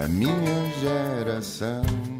a minha geração.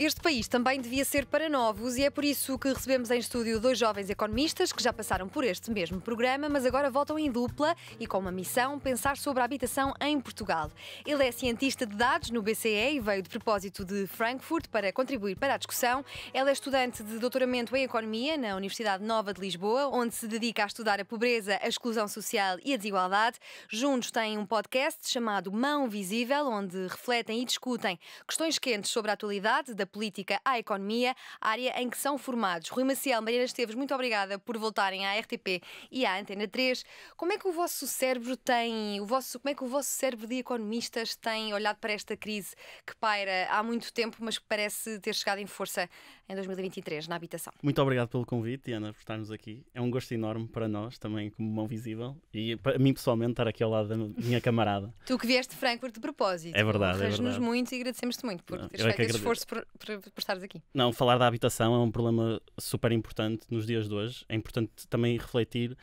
Este país também devia ser para novos e é por isso que recebemos em estúdio dois jovens economistas que já passaram por este mesmo programa, mas agora voltam em dupla e com uma missão pensar sobre a habitação em Portugal. Ele é cientista de dados no BCE e veio de propósito de Frankfurt para contribuir para a discussão. Ela é estudante de doutoramento em Economia na Universidade Nova de Lisboa, onde se dedica a estudar a pobreza, a exclusão social e a desigualdade. Juntos têm um podcast chamado Mão Visível, onde refletem e discutem questões quentes sobre a atualidade da política à economia, área em que são formados. Rui Maciel, Mariana Esteves, muito obrigada por voltarem à RTP e à Antena 3. Como é que o vosso cérebro tem, o vosso, como é que o vosso cérebro de economistas tem olhado para esta crise que paira há muito tempo, mas que parece ter chegado em força em 2023 na habitação? Muito obrigado pelo convite, Ana, por estarmos aqui. É um gosto enorme para nós, também como mão visível, e para mim pessoalmente estar aqui ao lado da minha camarada. tu que vieste de Frankfurt de propósito. É verdade. É Honras-nos muito e agradecemos-te muito por teres é feito esse esforço por, por estares aqui. Não, falar da habitação é um problema super importante nos dias de hoje. É importante também refletir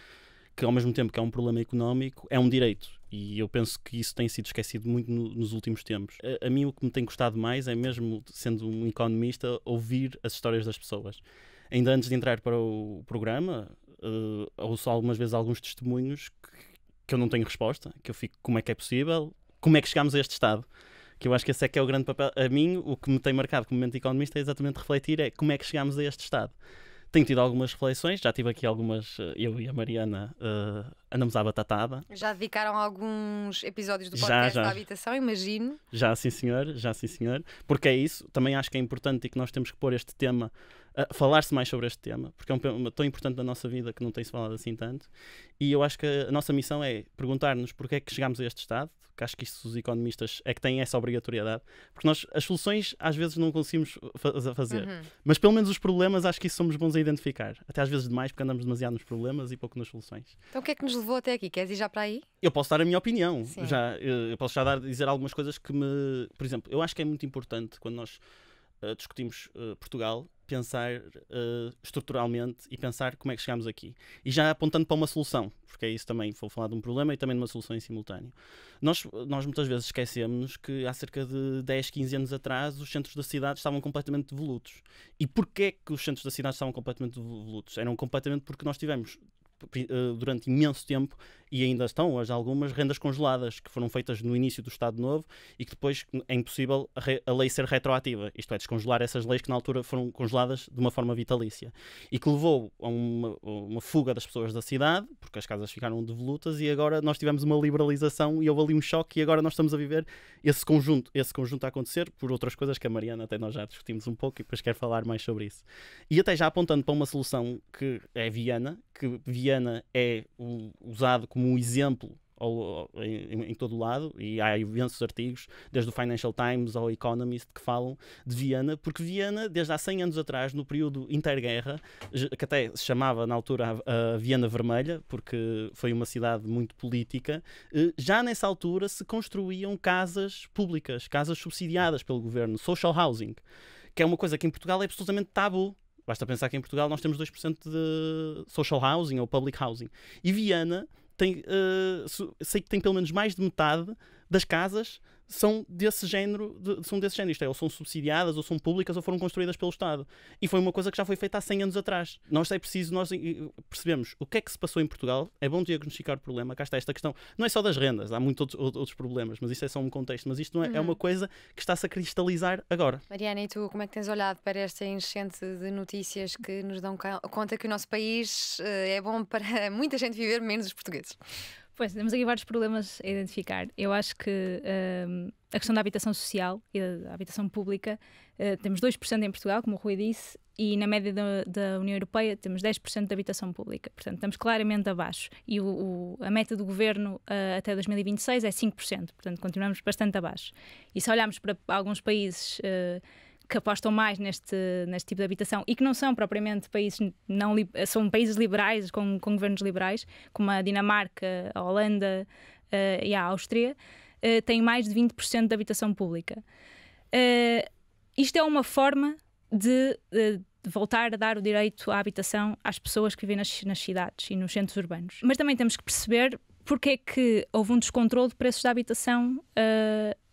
que, ao mesmo tempo que é um problema económico, é um direito. E eu penso que isso tem sido esquecido muito no, nos últimos tempos. A, a mim, o que me tem gostado mais é, mesmo sendo um economista, ouvir as histórias das pessoas. Ainda antes de entrar para o programa, uh, ouço algumas vezes alguns testemunhos que, que eu não tenho resposta, que eu fico como é que é possível, como é que chegamos a este estado que eu acho que esse é que é o grande papel. A mim, o que me tem marcado como momento economista é exatamente refletir é como é que chegámos a este estado. Tenho tido algumas reflexões, já tive aqui algumas, eh, eu e a Mariana uh, andamos à batatada. Já dedicaram alguns episódios do podcast já, já. da habitação, imagino. Já, sim senhor, já sim senhor. Porque é isso, também acho que é importante e que nós temos que pôr este tema a falar-se mais sobre este tema, porque é um tema tão importante da nossa vida que não tem-se falado assim tanto. E eu acho que a nossa missão é perguntar-nos porquê é que chegamos a este estado, que acho que isso os economistas é que têm essa obrigatoriedade, porque nós as soluções às vezes não conseguimos fazer, uhum. mas pelo menos os problemas acho que isso somos bons a identificar, até às vezes demais, porque andamos demasiado nos problemas e pouco nas soluções. Então o que é que nos levou até aqui? Queres ir já para aí? Eu posso dar a minha opinião, Sim. já, eu posso já dar, dizer algumas coisas que me. Por exemplo, eu acho que é muito importante quando nós uh, discutimos uh, Portugal pensar uh, estruturalmente e pensar como é que chegamos aqui. E já apontando para uma solução, porque é isso também, vou falar de um problema e também de uma solução em simultâneo. Nós, nós muitas vezes esquecemos que há cerca de 10, 15 anos atrás os centros da cidade estavam completamente devolutos. E porquê que os centros da cidade estavam completamente devolutos? Eram completamente porque nós tivemos eh, durante imenso tempo e ainda estão hoje algumas rendas congeladas que foram feitas no início do Estado Novo e que depois é impossível a, lei ser retroativa, isto é, descongelar essas leis que na altura foram congeladas de uma forma vitalícia e que levou a uma, uma fuga das pessoas da cidade, porque as casas ficaram devolutas e agora nós tivemos uma liberalização e houve ali um choque e agora nós estamos a viver esse conjunto, esse conjunto a acontecer por outras coisas que a Mariana até nós já discutimos um pouco e depois quer falar mais sobre isso. E até já apontando para uma solução que é Viana, que Viana é usado como um exemplo ao, em, em, todo o lado, e há imensos artigos, desde o Financial Times ao Economist, que falam de Viena, porque Viena, desde há 100 anos atrás, no período interguerra, que até se chamava na altura a, a Viena Vermelha, porque foi uma cidade muito política, eh, já nessa altura se construíam casas públicas, casas subsidiadas pelo governo, social housing, que é uma coisa que em Portugal é absolutamente tabu. Basta pensar que em Portugal nós temos 2% de social housing ou public housing. E Viena tem, uh, sei que tem pelo menos mais de metade das casas são desse género, de, são desse género. Isto é, ou são subsidiadas, ou são públicas, ou foram construídas pelo Estado. E foi uma coisa que já foi feita há 100 anos atrás. Nós é preciso, nós percebemos o que é que se passou em Portugal, é bom diagnosticar o problema, cá está esta questão. Não é só das rendas, há muitos outros, outros problemas, mas isso é só um contexto. Mas isto é, é, uhum. é uma coisa que está-se a cristalizar agora. Mariana, e tu como é que tens olhado para esta enchente de notícias que nos dão conta que o nosso país eh, é bom para muita gente viver, menos os portugueses? Pois, temos aqui vários problemas a identificar. Eu acho que hum, a questão da habitação social e da habitação pública, uh, temos 2% em Portugal, como o Rui disse, e na média da, da União Europeia temos 10% de habitação pública. Portanto, estamos claramente abaixo. E o, o, a meta do governo uh, até 2026 é 5%. Portanto, continuamos bastante abaixo. E se olharmos para alguns países. Uh, que apostam mais neste, neste tipo de habitação e que não são propriamente países não são países liberais com, com governos liberais como a Dinamarca, a Holanda uh, e a Áustria uh, têm mais de 20% de habitação pública. Uh, isto é uma forma de, de, voltar a dar o direito à habitação às pessoas que vivem nas, nas cidades e nos centros urbanos. Mas também temos que perceber porque é que houve um descontrole de preços da habitação uh,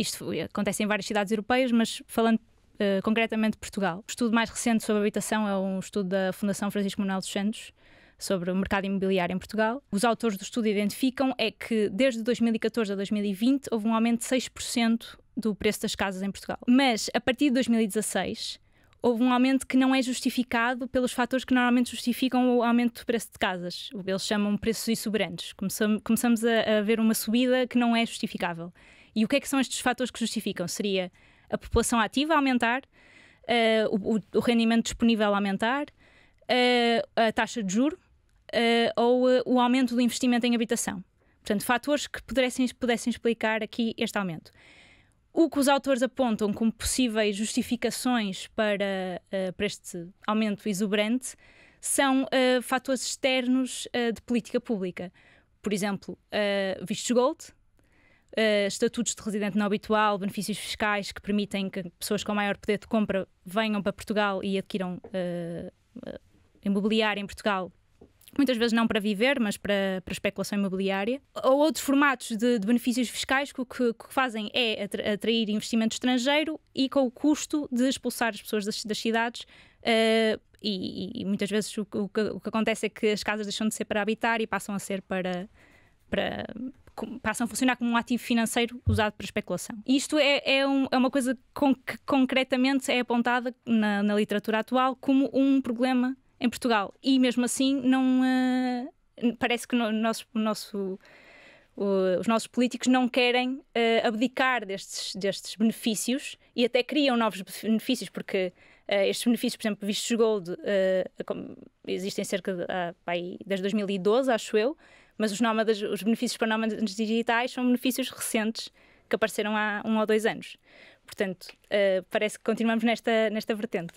isto é, acontece em várias cidades europeias, mas falando uh, concretamente de Portugal. O estudo mais recente sobre habitação é um estudo da Fundação Francisco Manuel dos Santos, sobre o mercado imobiliário em Portugal. Os autores do estudo identificam é que desde 2014 a 2020 houve um aumento de 6% do preço das casas em Portugal. Mas a partir de 2016 houve um aumento que não é justificado pelos fatores que normalmente justificam o aumento do preço de casas. Eles chamam preços exuberantes. Começamos a, a ver uma subida que não é justificável. E o que é que são estes fatores que justificam? Seria a população ativa aumentar, uh, o, o, rendimento disponível aumentar, uh, a taxa de juro uh, ou o aumento do investimento em habitação. Portanto, fatores que pudessem, pudessem explicar aqui este aumento. O que os autores apontam como possíveis justificações para, para este aumento exuberante são fatores externos de política pública. Por exemplo, vistos gold, uh, estatutos de residente não habitual, benefícios fiscais que permitem que pessoas com maior poder de compra venham para Portugal e adquiram uh, eh, imobiliário em Portugal. Muitas vezes não para viver, mas para, para especulação imobiliária. Ou outros formatos de, de benefícios fiscais que o que, que, fazem é atrair investimento estrangeiro e com o custo de expulsar as pessoas das, das cidades uh, e, e, muitas vezes o que, o, que, acontece é que as casas deixam de ser para habitar e passam a ser para, para passam a funcionar como um ativo financeiro usado para especulação. Isto é, é, um, é uma coisa com que concretamente é apontada na, na, literatura atual como um problema em Portugal. E mesmo assim, não uh, parece que no, nosso, nosso, uh, os nossos políticos não querem uh, abdicar destes, destes benefícios e até criam novos benefícios, porque Uh, estes benefícios, por exemplo, vistos gold, uh, existem cerca de, uh, desde 2012, acho eu, mas os, nómadas, os benefícios para nómadas digitais são benefícios recentes que apareceram há um ou dois anos. Portanto, uh, parece que continuamos nesta, nesta vertente.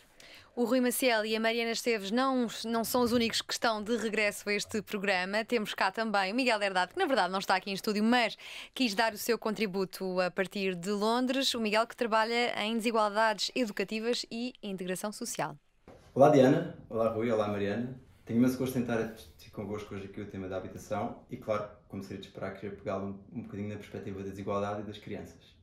O Rui Maciel e a Mariana Esteves não, não são os únicos que estão de regresso a este programa. Temos cá também o Miguel Herdade, que na verdade não está aqui em estúdio, mas quis dar o seu contributo a partir de Londres. O Miguel que trabalha em desigualdades educativas e integração social. Olá Diana, olá Rui, olá Mariana. Tenho imenso gosto em tentar convosco hoje aqui o tema da habitação e, claro, como seria de esperar, queria pegá-lo um, um bocadinho na perspectiva da desigualdade e das crianças.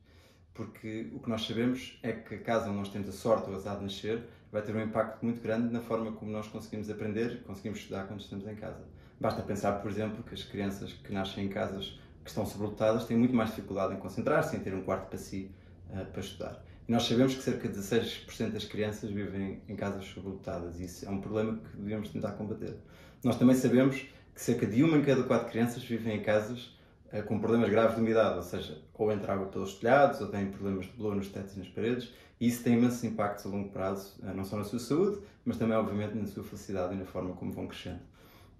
Porque o que nós sabemos é que a casa onde nós temos a sorte ou a azar de nascer vai ter um impacto muito grande na forma como nós conseguimos aprender, conseguimos estudar quando estamos em casa. Basta pensar, por exemplo, que as crianças que nascem em casas que estão sobrelotadas têm muito mais dificuldade em concentrar-se, em ter um quarto para si uh, para estudar. E nós sabemos que cerca de 16% das crianças vivem em casas sobrelotadas e isso é um problema que devemos tentar combater. Nós também sabemos que cerca de uma em cada quatro crianças vivem em casas eh, com problemas graves de umidade, ou seja, ou entra água pelos telhados, ou têm problemas de bolor nos tetos e nas paredes, e isso tem imensos impactos a longo prazo, eh, não só na sua saúde, mas também, obviamente, na sua felicidade e na forma como vão crescendo.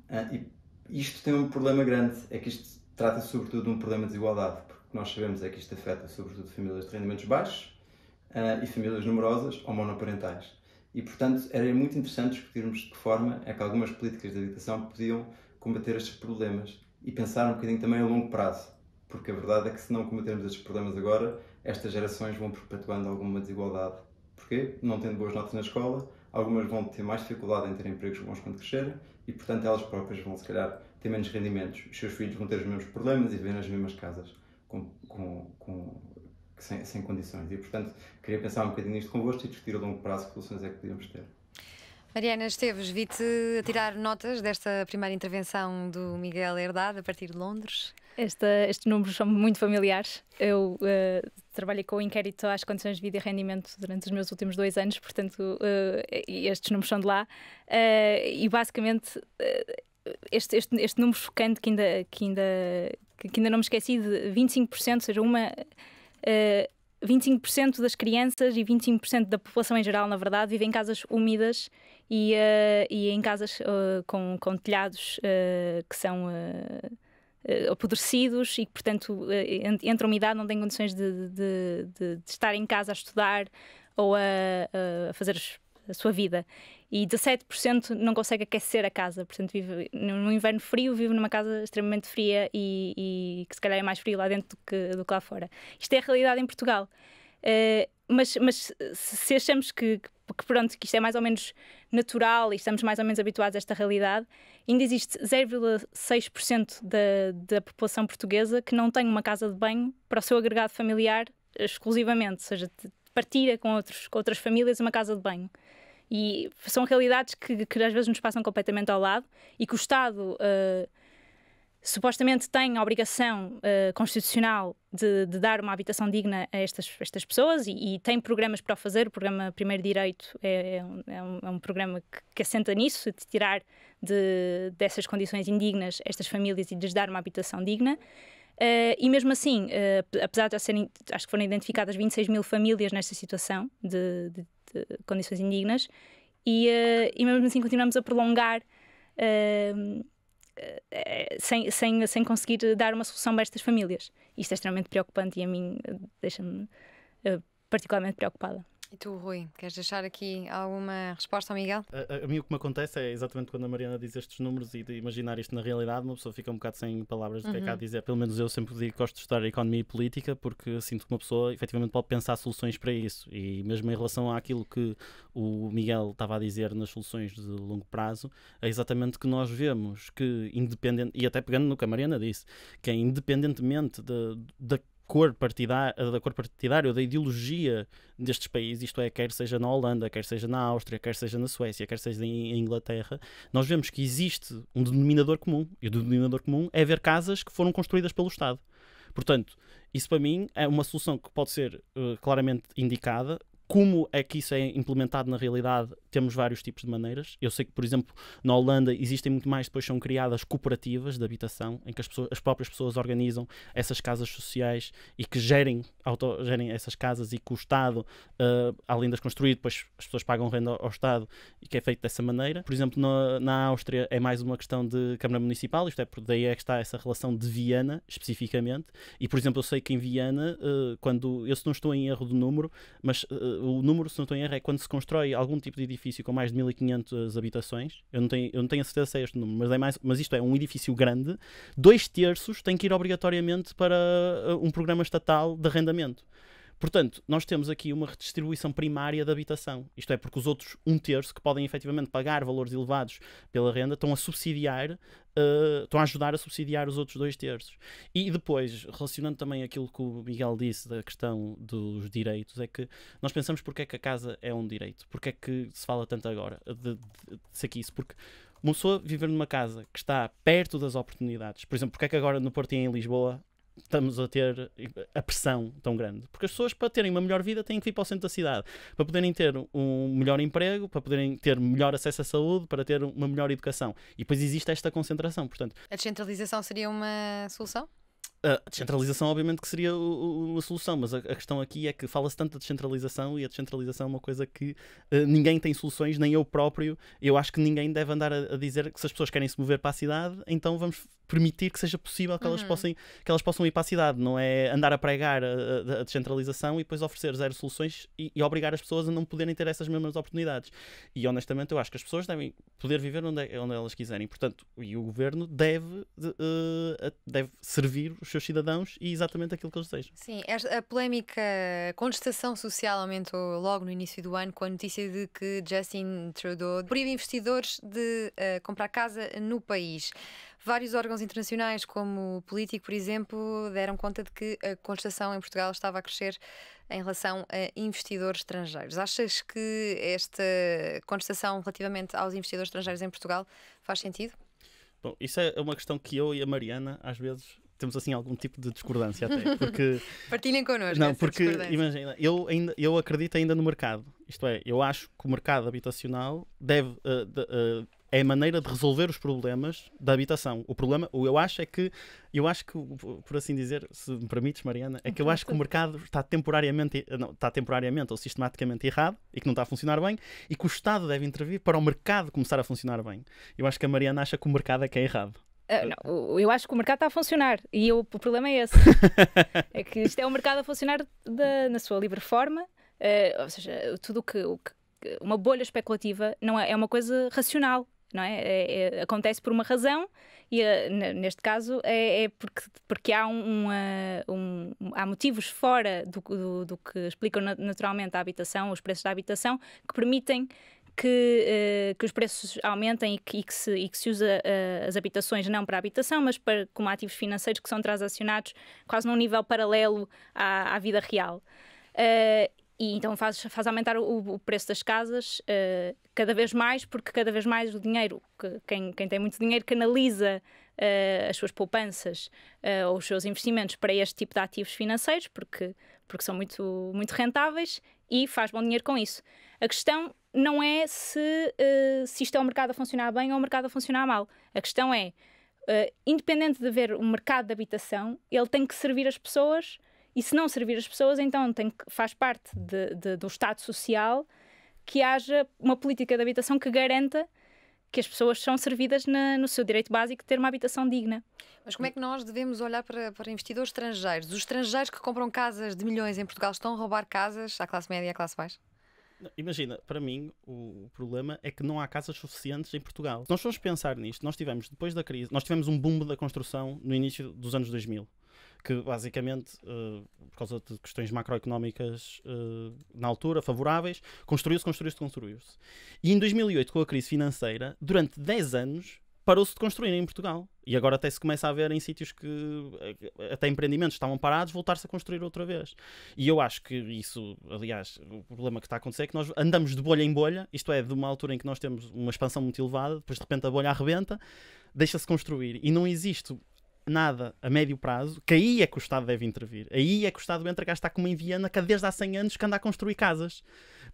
Eh, e isto tem um problema grande, é que isto trata sobretudo de um problema de desigualdade, porque o que nós sabemos é que isto afeta sobretudo famílias de rendimentos baixos e famílias numerosas ou monoparentais. E, portanto, era muito interessante discutirmos de que forma é que algumas políticas de habitação podiam combater estes problemas e pensar um bocadinho também a longo prazo, porque a verdade é que se não combatermos estes problemas agora, estas gerações vão perpetuando alguma desigualdade. Porquê? Não tendo boas notas na escola, algumas vão ter mais dificuldade em ter empregos bons quando crescerem e, portanto, elas próprias vão, se calhar, ter menos rendimentos. Os seus filhos vão ter os mesmos problemas e viver nas mesmas casas, com, com sem, sem condições. E, portanto, queria pensar um bocadinho nisto convosco e discutir a longo prazo que soluções é que podíamos ter. Mariana Esteves, vi-te a tirar notas desta primeira intervenção do Miguel Herdade a partir de Londres. estes números são muito familiares. Eu uh, trabalhei com o inquérito às condições de vida e rendimento durante os meus últimos dois anos, portanto, uh, estes números são de lá. Uh, e basicamente, este, este, este número chocante que ainda, que, ainda, que ainda não me esqueci de 25%, ou seja, uma uh, eh, 25% das crianças e 25% da população em geral, na verdade, vivem em casas úmidas e, uh, e em casas uh, com, com, telhados que são apodrecidos e que, portanto, entre a umidade não têm condições de, de, de, de, estar em casa a estudar ou a, a fazer as a sua vida. E 17% não consegue aquecer a casa, portanto, vive no inverno frio, vive numa casa extremamente fria e, e que se calhar é mais frio lá dentro do que, do que lá fora. Isto é a realidade em Portugal. Uh, mas, mas se achamos que, que, pronto, que isto é mais ou menos natural e estamos mais ou menos habituados a esta realidade, ainda existe 0,6% da, da população portuguesa que não tem uma casa de banho para o seu agregado familiar exclusivamente, ou seja, partilha com, outros, com outras famílias uma casa de banho. E são realidades que, que às vezes nos passam completamente ao lado e que o Estado uh, supostamente tem a obrigação uh, constitucional de, de, dar uma habitação digna a estas, estas pessoas e, e, tem programas para o fazer. O programa Primeiro Direito é, é, um, é, um, é um, programa que, que assenta nisso, de tirar de, dessas condições indignas estas famílias e lhes dar uma habitação digna. Uh, e mesmo assim, uh, apesar de já serem, acho que foram identificadas 26 mil famílias nesta situação de, de, de condições indignas, e, uh, e, mesmo assim continuamos a prolongar ehm, sem, sem, sem conseguir dar uma solução para estas famílias. Isto é extremamente preocupante e a mim deixa-me particularmente preocupada. E tu, Rui, queres deixar aqui alguma resposta ao Miguel? A, a, a mim o que me acontece é exatamente quando a Mariana diz estes números e de imaginar isto na realidade, uma pessoa fica um bocado sem palavras do uhum. que é cá uhum. dizer. Pelo menos eu sempre digo que gosto de estudar economia e política porque sinto que uma pessoa efetivamente pode pensar soluções para isso. E mesmo em relação àquilo que o Miguel estava a dizer nas soluções de longo prazo, é exatamente que nós vemos que, independente, e até pegando no que a Mariana disse, que é independentemente da cor partidária, da cor partidária ou da ideologia destes países, isto é, quer seja na Holanda, quer seja na Áustria, quer seja na Suécia, quer seja em Inglaterra, nós vemos que existe um denominador comum. E o denominador comum é ver casas que foram construídas pelo Estado. Portanto, isso para mim é uma solução que pode ser uh, claramente indicada como é que isso é implementado na realidade? Temos vários tipos de maneiras. Eu sei que, por exemplo, na Holanda existem muito mais, depois são criadas cooperativas de habitação, em que as, pessoas, as próprias pessoas organizam essas casas sociais e que gerem, auto, gerem essas casas e que o Estado, uh, além das construir, depois as pessoas pagam renda ao Estado e que é feito dessa maneira. Por exemplo, na, na Áustria é mais uma questão de Câmara Municipal, isto é, por daí é que está essa relação de Viena, especificamente. E, por exemplo, eu sei que em Viena, uh, quando, eu se não estou em erro do número, mas uh, o número, se não estou em erro, é quando se constrói algum tipo de edifício com mais de 1500 habitações. Eu não tenho, eu não tenho a certeza se é este número, mas, é mais, mas isto é um edifício grande. Dois terços tem que ir obrigatoriamente para uh, um programa estatal de arrendamento. Portanto, nós temos aqui uma redistribuição primária da habitação. Isto é, porque os outros um terço que podem efetivamente pagar valores elevados pela renda estão a subsidiar, uh, estão a ajudar a subsidiar os outros dois terços. E depois, relacionando também aquilo que o Miguel disse da questão dos direitos, é que nós pensamos porque é que a casa é um direito, porque é que se fala tanto agora de, de, de, isso, porque uma pessoa viver numa casa que está perto das oportunidades, por exemplo, porque é que agora no Porto e em Lisboa estamos a ter a pressão tão grande. Porque as pessoas, para terem uma melhor vida, têm que vir para o centro da cidade. Para poderem ter um melhor emprego, para poderem ter melhor acesso à saúde, para ter uma melhor educação. E depois existe esta concentração, portanto... A descentralização seria uma solução? A descentralização, obviamente, que seria uma solução, mas a, questão aqui é que fala-se tanto da descentralização e a descentralização é uma coisa que uh, ninguém tem soluções, nem eu próprio. Eu acho que ninguém deve andar a, a, dizer que se as pessoas querem se mover para a cidade, então vamos permitir que seja possível que elas, uhum. possam, que elas possam ir para a cidade, não é andar a pregar a, a, a descentralização e depois oferecer zero soluções e, e, obrigar as pessoas a não poderem ter essas mesmas oportunidades. E honestamente, eu acho que as pessoas devem poder viver onde, é, onde elas quiserem, portanto, e o governo deve, de, eh, deve servir os seus cidadãos e exatamente aquilo que eles desejam. Sim, a polémica contestação social aumentou logo no início do ano com a notícia de que Justin Trudeau proíbe investidores de uh, comprar casa no país. Vários órgãos internacionais, como o Político, por exemplo, deram conta de que a constatação em Portugal estava a crescer em relação a investidores estrangeiros. Achas que esta contestação relativamente aos investidores estrangeiros em Portugal faz sentido? Bom, isso é uma questão que eu e a Mariana às vezes temos assim algum tipo de discordância até, porque partilhem connosco. Não, porque imagina, eu ainda eu acredito ainda no mercado. Isto é, eu acho que o mercado habitacional deve uh, de, uh, é a maneira de resolver os problemas da habitação. O problema, eu acho é que, eu acho que, por assim dizer, se me permites, Mariana, é que eu acho que o mercado está temporariamente, não, está temporariamente ou sistematicamente errado e que não está a funcionar bem e que o Estado deve intervir para o mercado começar a funcionar bem. Eu acho que a Mariana acha que o mercado é que é errado. É, não, eu acho que o mercado está a funcionar e eu, o problema é esse. é que isto é o um mercado a funcionar da, na sua livre forma, uh, ou seja, tudo que, o que uma bolha especulativa não é, é uma coisa racional não é? é, é acontece por uma razão e eh, neste caso é, é, porque, porque há, um, um, eh, um, há motivos fora do, do, do que explicam naturalmente a habitação, os preços da habitação, que permitem que, uh, que, os preços aumentem e que, e que, se, e que se, usa uh, as habitações não para habitação, mas para, como ativos financeiros que são transacionados quase num nível paralelo à, à vida real. Uh, e então faz, faz aumentar o, o preço das casas cada vez mais, porque cada vez mais o dinheiro, que, quem, quem tem muito dinheiro, canaliza uh, as suas poupanças uh, ou os seus investimentos para este tipo de ativos financeiros, porque, porque são muito, muito rentáveis e faz bom dinheiro com isso. A questão não é se, uh, se isto é o um mercado a funcionar bem ou o um mercado a funcionar mal. A questão é, independente de haver um mercado de habitação, ele tem que servir as pessoas. E se não servir as pessoas, então tem, faz parte de, de, do Estado Social que haja uma política de habitação que garanta que as pessoas são servidas na, no seu direito básico de ter uma habitação digna. Mas como é que nós devemos olhar para, para investidores estrangeiros? Os estrangeiros que compram casas de milhões em Portugal estão a roubar casas à classe média e à classe baixa? Imagina, para mim, o problema é que não há casas suficientes em Portugal. Se nós formos pensar nisto, nós tivemos, depois da crise, nós tivemos um boom da construção no início dos anos 2000 que basicamente, uh, por causa de questões macroeconómicas uh, na altura, favoráveis, construiu-se, construiu-se, construiu-se. E em 2008, com a crise financeira, durante 10 anos, parou-se de construir em Portugal. E agora até se começa a ver em sítios que eh, até empreendimentos estavam parados, voltar-se a construir outra vez. E eu acho que isso, aliás, o problema que está a acontecer é que nós andamos de bolha em bolha, isto é, de uma altura em que nós temos uma expansão muito elevada, depois de repente a bolha arrebenta, deixa-se construir. E não existe nada a médio prazo, que aí é que o Estado deve intervir. Aí é que o Estado entra cá está como em indiana que desde há 100 anos que anda a construir casas.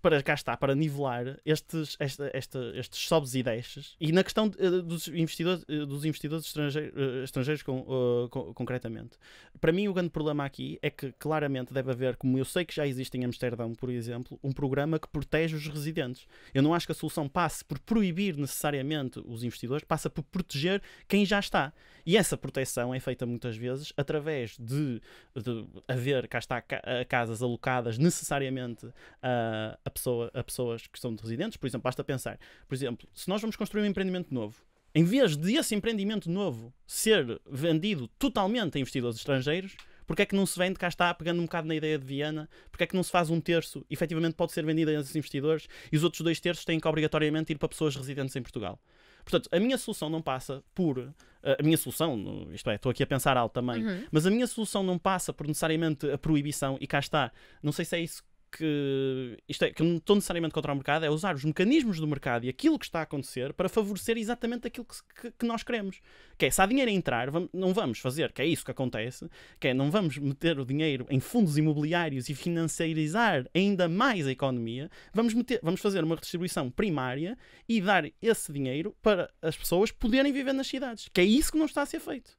Para cá está, para nivelar estes, esta, esta, estes sobes e desces. E na questão eh, dos investidores, eh, dos investidores estrangeiros, eh, estrangeiros com, uh, com, concretamente, para mim o grande problema aqui é que claramente deve haver, como eu sei que já existe em Amsterdão, por exemplo, um programa que protege os residentes. Eu não acho que a solução passe por proibir necessariamente os investidores, passa por proteger quem já está. E essa proteção gestão é feita muitas vezes através de, de haver, cá está, eh, casas alocadas necessariamente a, a, pessoa, a pessoas que são residentes. Por exemplo, basta pensar, por exemplo, se nós vamos construir um empreendimento novo, em vez de esse empreendimento novo ser vendido totalmente a investidores estrangeiros, porque é que não se vende, cá está, pegando um bocado na ideia de Viana porque é que não se faz um terço, efetivamente pode ser vendido a esses investidores, e os outros dois terços têm que obrigatoriamente ir para pessoas residentes em Portugal. Portanto, a minha solução não passa por. Eh, a minha solução, isto é, estou aqui a pensar alto também, uhum. mas a minha solução não passa por necessariamente a proibição, e cá está. Não sei se é isso que isto é que não estou necessariamente contra o mercado, é usar os mecanismos do mercado e aquilo que está a acontecer para favorecer exatamente aquilo que, que nós queremos. Que é, se há dinheiro a entrar, vamos, não vamos fazer, que é isso que acontece, que é, não vamos meter o dinheiro em fundos imobiliários e financiarizar ainda mais a economia, vamos, meter, vamos fazer uma redistribuição primária e dar esse dinheiro para as pessoas poderem viver nas cidades, que é isso que não está a ser feito.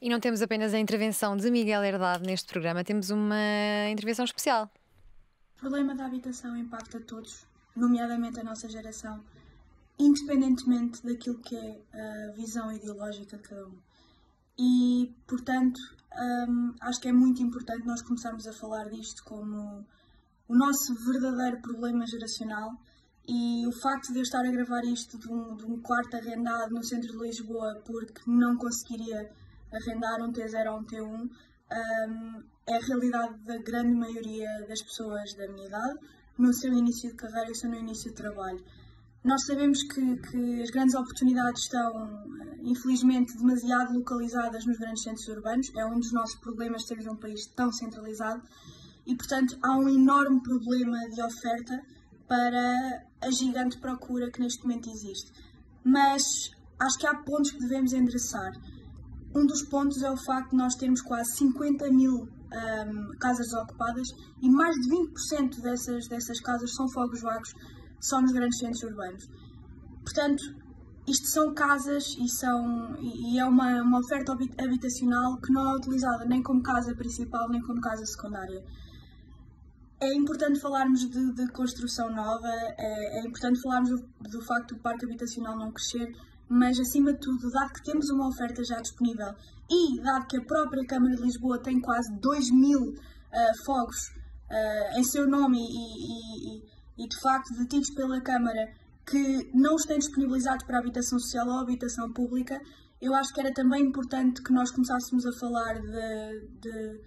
E não temos apenas a intervenção de Miguel Herdade neste programa, temos uma intervenção especial. O problema da habitação impacta todos, nomeadamente a nossa geração, independentemente daquilo que é a visão ideológica de cada um. E, portanto, hum, acho que é muito importante nós começarmos a falar disto como o nosso verdadeiro problema geracional. E o facto de eu estar a gravar isto de um, de um quarto arrendado no centro de Lisboa porque não conseguiria arrendar um T0 ou um T1 hum, é a realidade da grande maioria das pessoas da minha idade no seu início de carreira e no seu início de trabalho. Nós sabemos que, que, as grandes oportunidades estão, eh, infelizmente, demasiado localizadas nos grandes centros urbanos. É um dos nossos problemas termos um país tão centralizado e, portanto, há um enorme problema de oferta para a gigante procura que neste momento existe. Mas acho que há pontos que devemos endereçar. Um dos pontos é o facto de nós termos quase 50 mil um, casas ocupadas e mais de 20% dessas, dessas casas são fogos vagos só nos grandes centros urbanos. Portanto, isto são casas e, são, e é uma, uma oferta habitacional que não é utilizada nem como casa principal nem como casa secundária. É importante falarmos de, de construção nova, é, é importante falarmos do, do, facto do parque habitacional não crescer, mas acima de tudo, dado que temos uma oferta já disponível e dado que a própria Câmara de Lisboa tem quase 2 mil uh, fogos uh, em seu nome e, e, e, de facto detidos pela Câmara que não os têm disponibilizados para a habitação social ou a habitação pública, eu acho que era também importante que nós começássemos a falar de, de,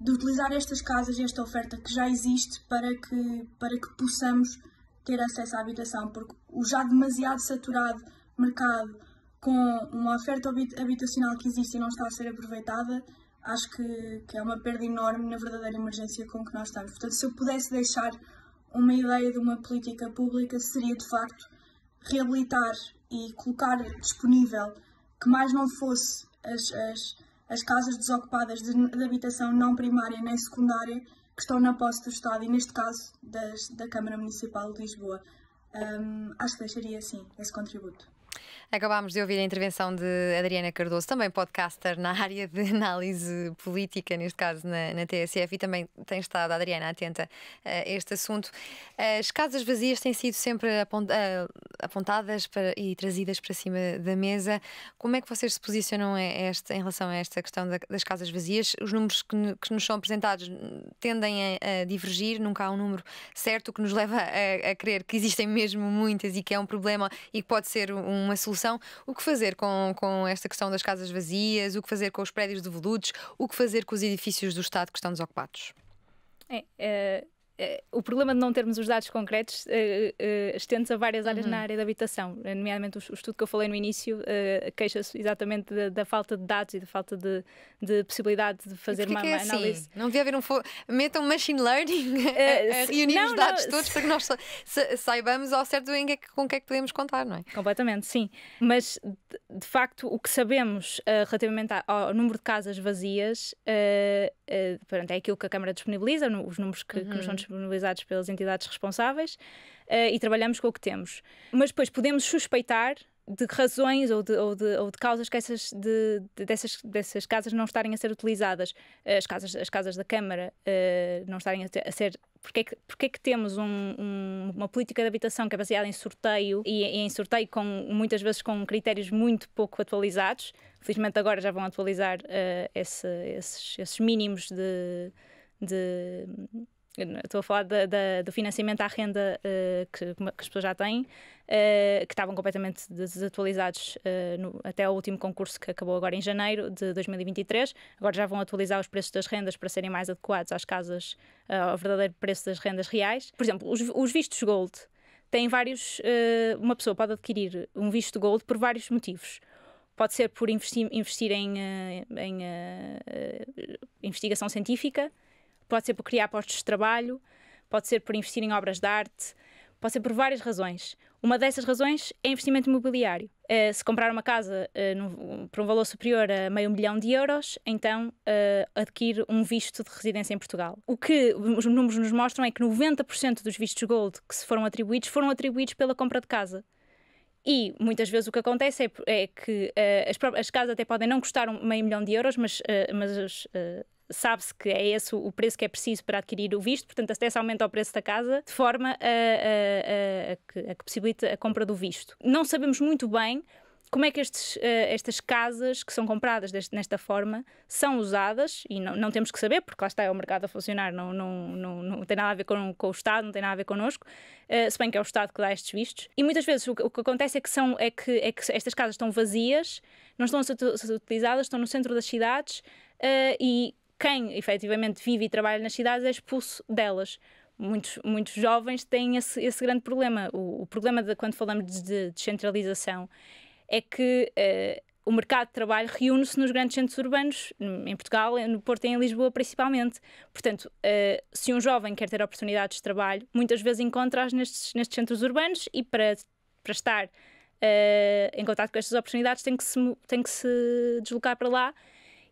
de utilizar estas casas e esta oferta que já existe para que, para que possamos ter acesso à habitação, porque o já demasiado saturado mercado com uma oferta habitacional que existe e não está a ser aproveitada, acho que, que é uma perda enorme na verdadeira emergência com que nós estamos. Portanto, se eu pudesse deixar uma ideia de uma política pública, seria de facto reabilitar e colocar disponível que mais não fosse as, as, as casas desocupadas de, de, habitação não primária nem secundária que estão na posse do Estado e, neste caso, das, da Câmara Municipal de Lisboa. Um, acho que deixaria, sim, esse contributo. Acabámos de ouvir a intervenção de Adriana Cardoso, também podcaster na área de análise política, neste caso na, na TSF, e também tem estado, a Adriana, atenta eh, a este assunto. As casas vazias têm sido sempre eh, apontadas para, e trazidas para cima da mesa. Como é que vocês se posicionam a esta, em relação a esta questão das casas vazias? Os números que, que nos são apresentados tendem a, a, divergir, nunca há um número certo, o que nos leva a, a crer que existem mesmo muitas e que é um problema e que pode ser uma solução o que fazer com, com esta questão das casas vazias, o que fazer com os prédios devolutos, o que fazer com os edifícios do Estado que estão desocupados. É, eh, eh, o problema de não termos os dados concretos eh, eh, estende-se a várias áreas uhum. na área da habitação, nomeadamente o, estudo que eu falei no início queixa-se exatamente da, da, falta de dados e da falta de, de possibilidade de fazer uma, é assim? análise. Não devia haver um fo... metam machine learning a, a reunir não, os dados não, todos para que nós saibamos ao certo em é que, com o que é que podemos contar, não é? Completamente, sim. Mas de, facto o que sabemos uh, relativamente ao número de casas vazias uh, uh, é aquilo que a Câmara disponibiliza, os números que, uhum. que nos uhum. são disponibilizados disponibilizados pelas entidades responsáveis uh, e trabalhamos com o que temos. Mas depois podemos suspeitar de razões ou de, ou de, ou de causas que essas, de, de, dessas, dessas casas não estarem a ser utilizadas, eh, as casas, as casas da Câmara uh, não estarem a, ter, a ser. Porque é que, porque é que temos um, um, uma política de habitação que é baseada em sorteio e, e, em sorteio com muitas vezes com critérios muito pouco atualizados? Felizmente agora já vão atualizar uh, esse, esses, esses mínimos de, de Estou a falar da, do financiamento à renda uh, que, que, as pessoas já têm, uh, que estavam completamente desatualizados uh, no, até o último concurso que acabou agora em janeiro de 2023. Agora já vão atualizar os preços das rendas para serem mais adequados às casas, ao verdadeiro preço das rendas reais. Por exemplo, os, os vistos Gold têm vários. uma pessoa pode adquirir um visto Gold por vários motivos pode ser por investir, investir em, em, em, investigação científica, Pode ser por criar postos de trabalho, pode ser por investir em obras de arte, pode ser por várias razões. Uma dessas razões é investimento imobiliário. Uh, se comprar uma casa uh, num, por um valor superior a meio milhão de euros, então uh, eh, adquire um visto de residência em Portugal. O que os números nos mostram é que 90% dos vistos gold que se foram atribuídos foram atribuídos pela compra de casa. E muitas vezes o que acontece é, é que as, as, casas até podem não custar um meio milhão de euros, mas, mas as, sabe-se que é esse o preço que é preciso para adquirir o visto, portanto, até se aumenta o preço da casa, de forma a, a, a, que, a que possibilite a compra do visto. Não sabemos muito bem como é que estes, uh, estas casas que são compradas deste, nesta forma são usadas, e não, não, temos que saber, porque lá está é o mercado a funcionar, não, não, não, não tem nada a ver com, com o Estado, não tem nada a ver connosco, uh, se bem que é o Estado que dá estes vistos. E muitas vezes o, o que acontece é que, são, é, que, é que estas casas estão vazias, não estão a ser utilizadas, estão no centro das cidades, Uh, e quem efetivamente vive e trabalha nas cidades é expulso delas. Muitos, muitos jovens têm esse, esse grande problema. O, o problema de quando falamos de descentralização é que uh, o mercado de trabalho reúne-se nos grandes centros urbanos, em Portugal, no Porto e em Lisboa principalmente. Portanto, uh, se um jovem quer ter oportunidades de trabalho, muitas vezes encontra-as nestes, nestes centros urbanos e para, para estar uh, em contato com estas oportunidades tem que, se, tem que se deslocar para lá.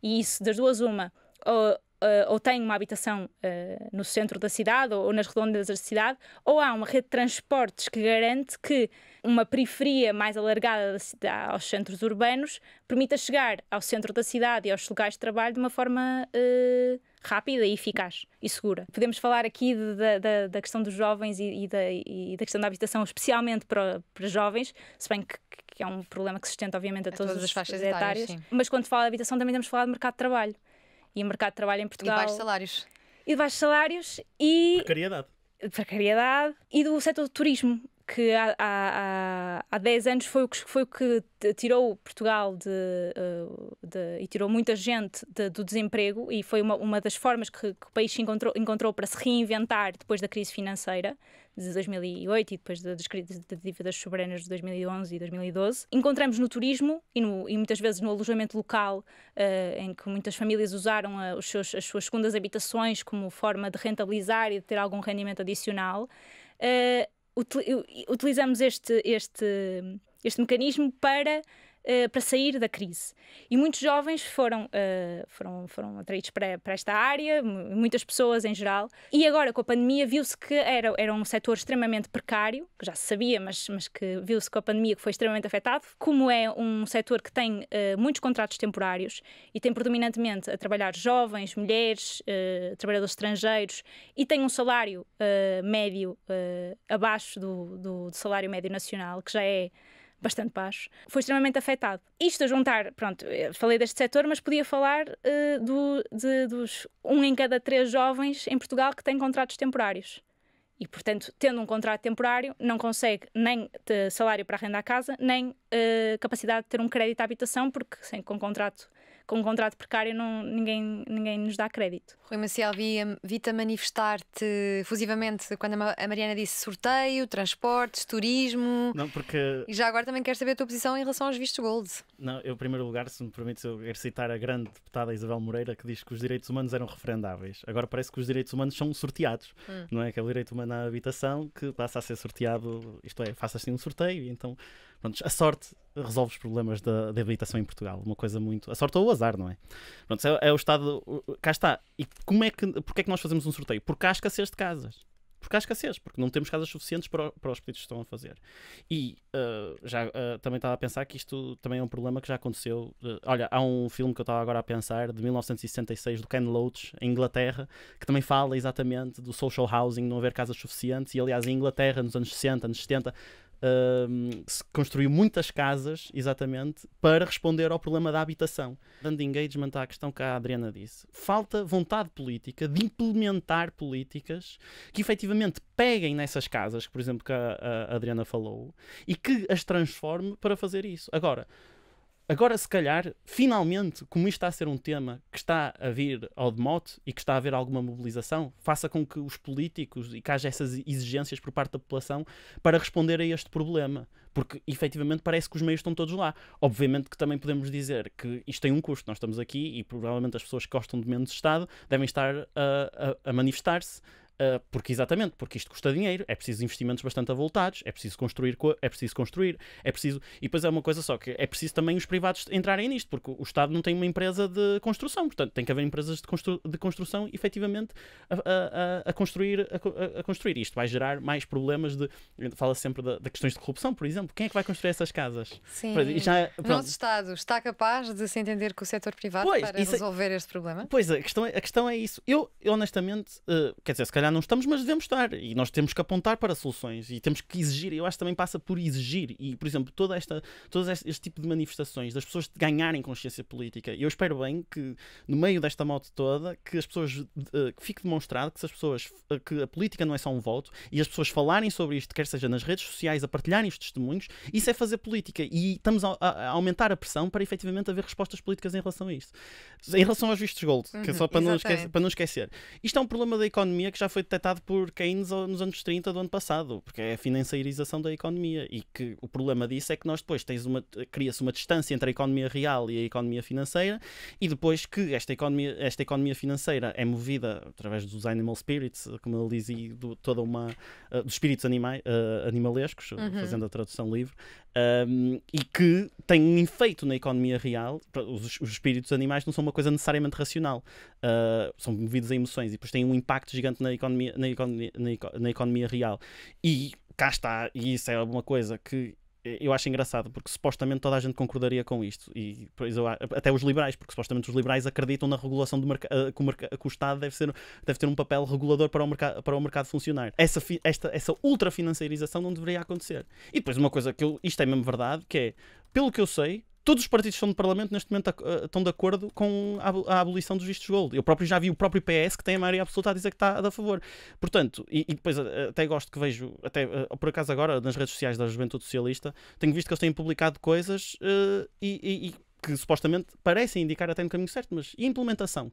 E isso, das duas, uma ou, eh, ou têm uma habitação uh, no centro da cidade ou, ou, nas redondas da cidade, ou há uma rede de transportes que garante que uma periferia mais alargada da cidade, aos centros urbanos permita chegar ao centro da cidade e aos locais de trabalho de uma forma uh, rápida e eficaz e segura. Podemos falar aqui da, da, da questão dos jovens e, e, da, e, da, questão da habitação, especialmente para, para jovens, se bem que, que é um problema que se estende, obviamente, a, a todas, as faixas etárias. etárias mas quando fala de habitação, também temos falar de mercado de trabalho e o mercado de trabalho em Portugal. E baixos salários. E de baixos salários e. Precariedade. Precariedade e do setor do turismo, que há, há, há 10 anos foi o que, foi o que tirou Portugal de, eh, de e tirou muita gente de, do desemprego e foi uma, uma das formas que, que o país encontrou, encontrou para se reinventar depois da crise financeira, de 2008 e depois das crises de dívidas soberanas de 2011 e 2012. Encontramos no turismo e, no, e muitas vezes no alojamento local, uh, em que muitas famílias usaram a, eh, seus, as suas segundas habitações como forma de rentabilizar e de ter algum rendimento adicional. Uh, eh, util, utilizamos este, este, este mecanismo para eh, para sair da crise. E muitos jovens foram, uh, foram, foram atraídos para, para esta área, muitas pessoas em geral. E agora, com a pandemia, viu-se que era, era um setor extremamente precário, que já se sabia, mas, mas que viu-se com a pandemia que foi extremamente afetado. Como é um setor que tem uh, muitos contratos temporários e tem predominantemente a trabalhar jovens, mulheres, trabalhadores estrangeiros e tem um salário médio abaixo do, do, do salário médio nacional, que já é bastante baixo, foi extremamente afetado. Isto a juntar, pronto, eh, falei deste setor, mas podia falar uh, do, de, dos um em cada três jovens em Portugal que tem contratos temporários. E, portanto, tendo um contrato temporário, não consegue nem salário para arrendar a casa, nem uh, capacidade de ter um crédito à habitação, porque sem, com contrato com um contrato precário não, ninguém, ninguém nos dá crédito. Rui Maciel, vi-te a manifestar-te fusivamente quando a Mariana disse sorteio, transportes, turismo. Não, porque. E já agora também queres saber a tua posição em relação aos vistos gold. Não, eu, em primeiro lugar, se me permites, eu quero citar a grande deputada Isabel Moreira que diz que os direitos humanos eram referendáveis. Agora parece que os direitos humanos são sorteados, hum. não é? Que é o direito humano à habitação que passa a ser sorteado, isto é, faça-se um sorteio e então, pronto, a sorte resolve os problemas da, habitação em Portugal. Uma coisa muito. A sorte ou o azar, não é? Pronto, é, é o estado. Cá está. E como é que, porque é que nós fazemos um sorteio? Porque há escassez de casas porque há escassez, porque não temos casas suficientes para, para os pedidos que estão a fazer. E uh, já uh, também estava a pensar que isto também é um problema que já aconteceu. Uh, olha, há um filme que eu estava agora a pensar, de 1966, do Ken Loach, em Inglaterra, que também fala exatamente do social housing, não haver casas suficientes. E aliás, em Inglaterra, nos anos 60, anos 70, se construiu muitas casas, exatamente, para responder ao problema da habitação. Dando engagement à questão que a Adriana disse, falta vontade política de implementar políticas que efetivamente peguem nessas casas, por exemplo, que a, a Adriana falou, e que as transforme para fazer isso. Agora, Agora, se calhar, finalmente, como isto está a ser um tema que está a vir ao demote e que está a haver alguma mobilização, faça com que os políticos e que haja essas exigências por parte da população para responder a este problema. Porque, efetivamente, parece que os meios estão todos lá. Obviamente que também podemos dizer que isto tem um custo. Nós estamos aqui e, provavelmente, as pessoas que gostam de menos Estado devem estar a, a, a manifestar-se ah, porque exatamente, porque isto custa dinheiro, é preciso investimentos bastante avultados, é preciso construir, é preciso construir, é preciso. E depois é uma coisa só que é preciso também os privados entrarem nisto, porque o Estado não tem uma empresa de construção, portanto tem que haver empresas de, constru de construção efetivamente a, a, a construir, a, a, construir. Isto vai gerar mais problemas de. Fala sempre de, de, questões de corrupção, por exemplo. Quem é que vai construir essas casas? Sim. Já, o nosso Estado está capaz de se entender com o setor privado pois, para é resolver é... este problema? Pois, a questão, é, a questão é isso. Eu, honestamente, uh, quer dizer, se calhar calhar não estamos, mas devemos estar. E nós temos que apontar para soluções e temos que exigir. Eu acho que também passa por exigir. E, por exemplo, toda esta, todo este, este tipo de manifestações, das pessoas ganharem consciência política. Eu espero bem que, no meio desta moto toda, que as pessoas uh, que fique demonstrado que, as pessoas, uh, que a política não é só um voto e as pessoas falarem sobre isto, quer seja nas redes sociais, a partilharem os testemunhos, isso é fazer política. E estamos a, a aumentar a pressão para efetivamente haver respostas políticas em relação a isto. Em relação aos vistos gold, que uhum, só para não, uhum, esquecer, para não esquecer. Isto é um problema da economia que já foi foi detectado por Keynes nos anos 30 do ano passado, porque é a financiarização da economia. E que o problema disso é que nós depois tens uma, cria-se uma distância entre a economia real e a economia financeira, e depois que esta economia, esta economia financeira é movida através dos animal spirits, como ele diz, e do, toda uma. Uh, dos espíritos animais, uh, eh, animalescos, uhum. fazendo a tradução livre, um, e que tem um efeito na economia real. Os, os espíritos animais não são uma coisa necessariamente racional, uh, são movidos a emoções e depois têm um impacto gigante na economia, na economia, na, economia real. E cá está, e isso é alguma coisa que eu acho engraçado, porque supostamente toda a gente concordaria com isto, e eu, até os liberais, porque supostamente os liberais acreditam na regulação do mercado, eh, que o Estado deve, ser, deve ter um papel regulador para o, mercado, para o mercado funcionar. Essa, esta, essa ultrafinanciarização não deveria acontecer. E depois uma coisa que eu, isto é mesmo verdade, que é, pelo que eu sei, todos os partidos que estão no Parlamento neste momento eh, estão de acordo com a, abolição dos vistos gold. Eu próprio já vi o próprio PS, que tem a maioria absoluta, a dizer que está a favor. Portanto, e, e depois eh, até gosto que vejo, até eh, por acaso agora, nas redes sociais da Juventude Socialista, tenho visto que eles têm publicado coisas uh, e, e, e que supostamente parecem indicar até no caminho certo, mas e a implementação?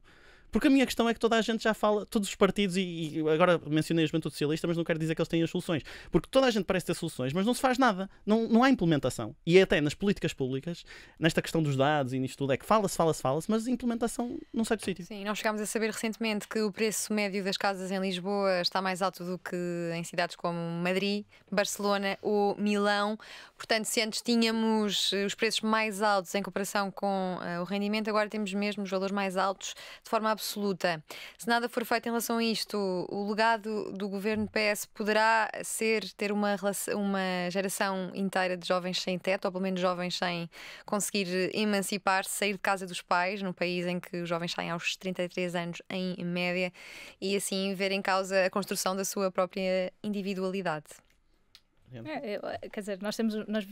Porque a minha questão é que toda a gente já fala, todos os partidos, e, e agora mencionei o Juventude Socialista, mas não quero dizer que eles têm as soluções. Porque toda a gente parece ter soluções, mas não se faz nada. Não, não há implementação. E é até nas políticas públicas, nesta questão dos dados e nisto tudo, é que fala-se, fala-se, fala-se, mas a implementação não sai do sítio. Sim, nós chegámos a saber recentemente que o preço médio das casas em Lisboa está mais alto do que em cidades como Madrid, Barcelona ou Milão. Portanto, se antes tínhamos eh, os preços mais altos em comparação com uh, o rendimento, agora temos mesmo os valores mais altos de forma absoluta. Se nada for feito em relação a isto, o legado do governo PS poderá ser ter uma, uma geração inteira de jovens sem teto, ou pelo menos jovens sem conseguir emancipar-se, sair de casa dos pais, num país em que os jovens saem aos 33 anos em média, e assim ver em causa a construção da sua própria individualidade. É, eh, quer dizer, nós temos, nós,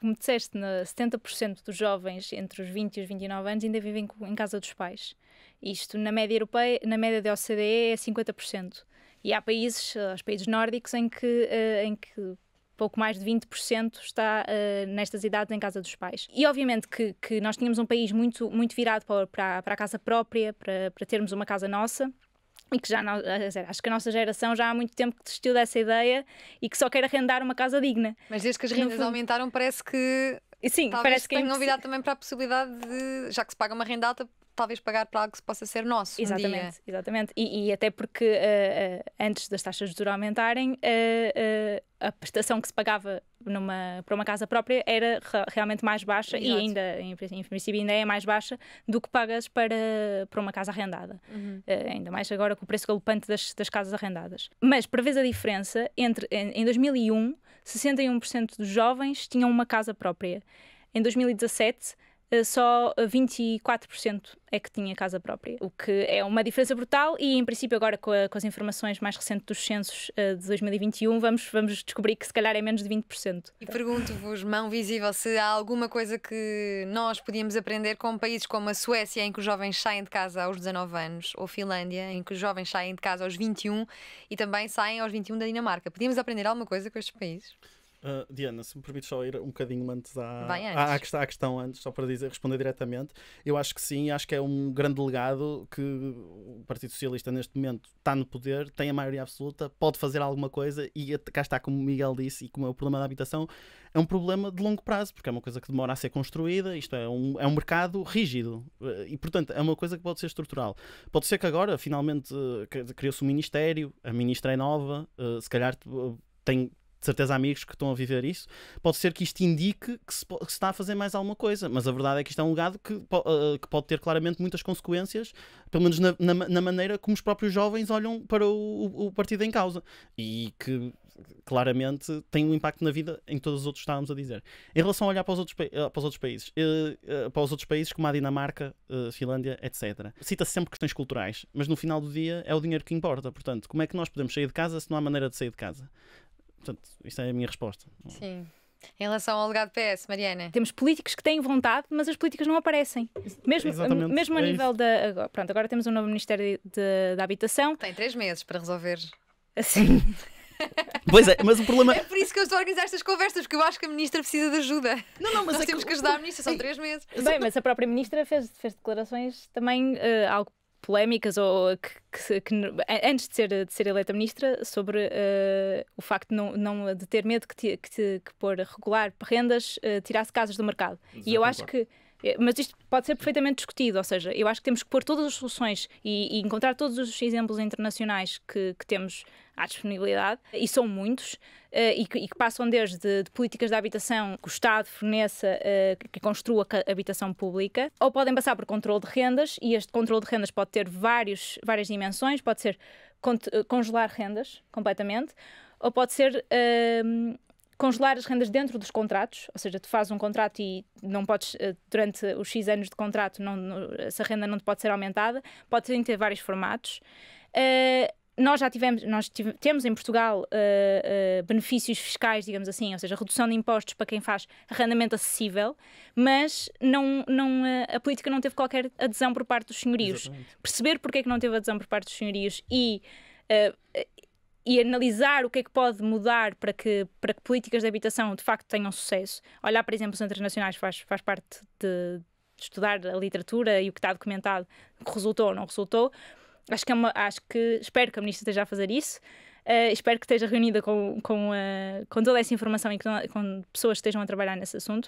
como disseste, 70% dos jovens entre os 20 e os 29 anos ainda vivem em casa dos pais. Isto na média europeia, na média da OCDE é 50%. E há países, eh, os países nórdicos, em que, eh, em que pouco mais de 20% está uh, nestas idades em casa dos pais. E obviamente que, que nós tínhamos um país muito, muito virado para, para, a casa própria, para, para termos uma casa nossa e que já não, acho que a nossa geração já há muito tempo que desistiu dessa ideia e que só quer arrendar uma casa digna. Mas desde que as rendas aumentaram, parece que. Sim, Talvez parece que é tenham é virado também para a possibilidade de, já que se paga uma renda alta, talvez pagar para algo que possa ser nosso. Exatamente, um exatamente. E, e, até porque uh, uh, antes das taxas de juros aumentarem, uh, a prestação que se pagava numa, para uma casa própria era realmente mais baixa Exato. e ainda, em, princípio, ainda é mais baixa do que pagas para, para uma casa arrendada. Uhum. Uh, ainda mais agora com o preço galopante das, das casas arrendadas. Mas, para ver a diferença, entre, em, em 2001, 61% dos jovens tinham uma casa própria. Em 2017, eh, só 24% eh, é que tinha casa própria, o que é uma diferença brutal e, em princípio, agora com, a, com as informações mais recentes dos censos uh, de 2021, vamos, vamos descobrir que se calhar é menos de 20%. E pergunto-vos, mão visível, se há alguma coisa que nós podíamos aprender com países como a Suécia, em que os jovens saem de casa aos 19 anos, ou Finlândia, em que os jovens saem de casa aos 21 e também saem aos 21 da Dinamarca. Podíamos aprender alguma coisa com estes países? Ah, Diana, se me permites só ir um bocadinho antes à, antes. À, à, questão, à, questão, antes, só para dizer, responder diretamente, eu acho que sim, acho que é um grande legado que o Partido Socialista neste momento está no poder, tem a maioria absoluta, pode fazer alguma coisa e cá está, como o Miguel disse, e como é o problema da habitação, é um problema de longo prazo, porque é uma coisa que demora a ser construída, isto é um, é um mercado rígido eh, e, portanto, é uma coisa que pode ser estrutural. Pode ser que agora, finalmente, eh, criou-se um ministério, a ministra é nova, eh, se calhar tem de certeza amigos que estão a viver isso, pode ser que isto indique que se, que se, está a fazer mais alguma coisa, mas a verdade é que isto é um legado que, uh, que pode ter claramente muitas consequências, pelo menos na, na, na maneira como os próprios jovens olham para o, o, partido em causa e que claramente tem um impacto na vida em todos os outros estávamos a dizer. Em relação a olhar para os outros, eh, para os outros países, uh, uh, para os outros países como a Dinamarca, Finlândia, etc. Cita-se sempre questões culturais, mas no final do dia é o dinheiro que importa, portanto, como é que nós podemos sair de casa se não há maneira de sair de casa? Portanto, isto é a minha resposta. Sim. Em relação ao legado PS, Mariana? Temos políticos que têm vontade, mas as políticas não aparecem. Mesmo, mesmo a é nível isso. da. Pronto, agora temos um novo Ministério da Habitação. Tem três meses para resolver. Assim. Pois é, mas o problema. É por isso que eu estou a organizar estas conversas, porque eu acho que a ministra precisa de ajuda. Não, não, mas. Nós é temos que... que... ajudar a ministra, são três meses. Bem, mas a própria ministra fez, fez declarações também uh, algo polémicas ou que, que, que, antes de ser, de ser eleita ministra sobre uh, o facto de não, não, de ter medo que, te, que, que por regular rendas uh, tirasse casas do mercado. e eu acho que eh, mas isto pode ser perfeitamente discutido, ou seja, eu acho que temos que pôr todas as soluções e, e encontrar todos os exemplos internacionais que, que temos à disponibilidade, e são muitos, eh, e que, e que passam desde de políticas de habitação que o Estado forneça, eh, que construa habitação pública, ou podem passar por controle de rendas, e este controle de rendas pode ter vários, várias dimensões, pode ser eh, congelar rendas completamente, ou pode ser ehm, congelar as rendas dentro dos contratos, ou seja, tu fazes um contrato e não podes, durante os X anos de contrato, não, essa renda não pode ser aumentada, pode ter vários formatos. Uh, nós já tivemos, nós temos em Portugal uh, uh, benefícios fiscais, digamos assim, ou seja, redução de impostos para quem faz arrendamento acessível, mas não, não, uh, a política não teve qualquer adesão por parte dos senhorios. Exatamente. Perceber porque é que não teve adesão por parte dos senhorios e, uh, e analisar o que é que pode mudar para que, para que políticas de habitação de facto tenham sucesso. Olhar, por exemplo, os internacionais faz, faz parte de, de estudar a literatura e o que está documentado, que resultou ou não resultou Acho que, é uma, acho que espero que a ministra esteja a fazer isso. Uh, espero que esteja reunida com, com, uh, com toda essa informação e com, com, pessoas que estejam a trabalhar nesse assunto.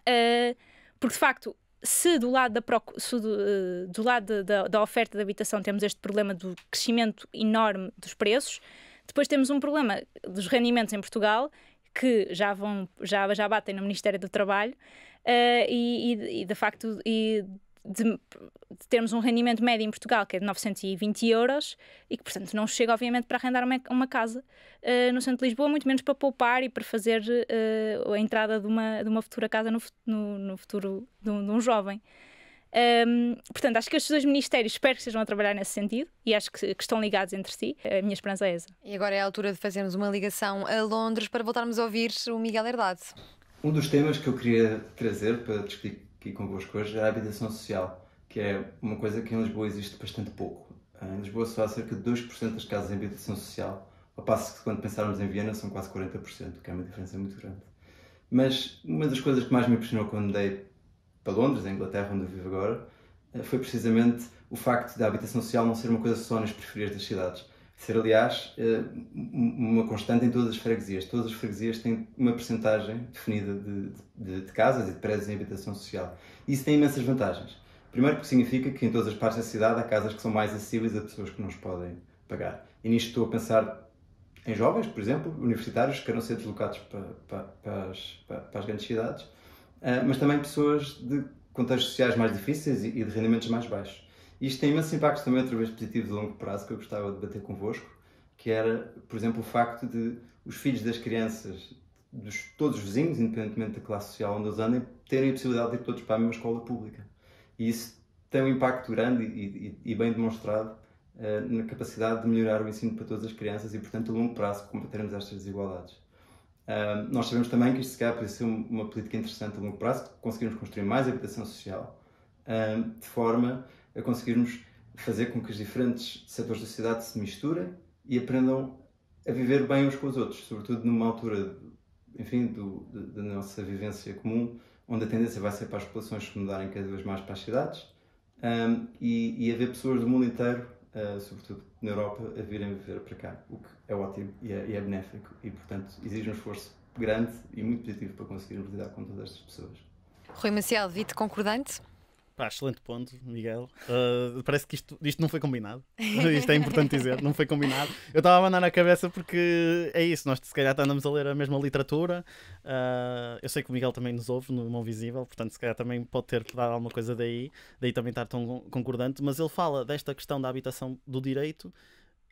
Uh, porque, de facto, se do lado, da, do, do lado da, da oferta de habitação temos este problema do crescimento enorme dos preços, depois temos um problema dos rendimentos em Portugal que já vão já já batem no Ministério do Trabalho uh, e, e, de facto e de, de, termos um rendimento médio em Portugal que é de 920 euros e que, portanto, não chega, obviamente, para arrendar uma, uma casa uh, no centro de Lisboa, muito menos para poupar e para fazer uh, a entrada de uma, de uma futura casa no, no, no futuro de um, de um jovem. Um, portanto, acho que estes dois ministérios espero que estejam a trabalhar nesse sentido e acho que, que, estão ligados entre si. A minha esperança é essa. E agora é a altura de fazermos uma ligação a Londres para voltarmos a ouvir o Miguel Herdade. Um dos temas que eu queria trazer para discutir aqui é convosco hoje é a habitação social, que é uma coisa que em Lisboa existe bastante pouco. Em Lisboa só há cerca de 2% das casas em habitação social, ao passo que quando pensarmos em Viena são quase 40%, o que é uma diferença muito grande. Mas uma das coisas que mais me impressionou quando dei para Londres, a Inglaterra, onde eu vivo agora, eh, foi precisamente o facto da habitação social não ser uma coisa só nas periferias das cidades ser, aliás, eh, uma constante em todas as freguesias. Todas as freguesias têm uma percentagem definida de, de, de casas e de prédios em habitação social. isso tem imensas vantagens. Primeiro, porque significa que em todas as partes da cidade há casas que são mais acessíveis a pessoas que não os podem pagar. E nisto estou a pensar em jovens, por exemplo, universitários que queiram ser deslocados para, para, para, as, para as, grandes cidades, eh, mas também pessoas de contextos sociais mais difíceis e de rendimentos mais baixos. Isto tem imensos impactos também, outra vez, positivos a longo prazo que eu gostava de debater convosco, que era, por exemplo, o facto de os filhos das crianças dos todos os vizinhos, independentemente da classe social onde eles andem, terem a possibilidade de ir todos para a mesma escola pública. E isso tem um impacto grande e, e, e bem demonstrado uh, na capacidade de melhorar o ensino para todas as crianças e, portanto, a longo prazo, combatermos estas desigualdades. Uh, nós sabemos também que isto, se calhar, pode ser uma política interessante a longo prazo, conseguirmos construir mais habitação social, uh, de forma a conseguirmos fazer com que os diferentes setores da sociedade se misturem e aprendam a viver bem uns com os outros, sobretudo numa altura, enfim, do, da nossa vivência comum, onde a tendência vai ser para as populações se mudarem cada vez mais para as cidades um, e, e haver pessoas do mundo inteiro, uh, sobretudo na Europa, a virem viver para cá, o que é ótimo e é, e é benéfico e, portanto, exige um esforço grande e muito positivo para conseguirmos lidar com todas estas pessoas. Rui Maciel, Vite, concordante? Pá, excelente ponto, Miguel. Uh, parece que isto, isto não foi combinado. Isto é importante dizer, não foi combinado. Eu estava a mandar na cabeça porque é isso, nós se calhar andamos a ler a mesma literatura. Uh, eu sei que o Miguel também nos ouve no Mão Visível, portanto, se calhar também pode ter dado alguma coisa daí, daí também estar tão concordante. Mas ele fala desta questão da habitação do direito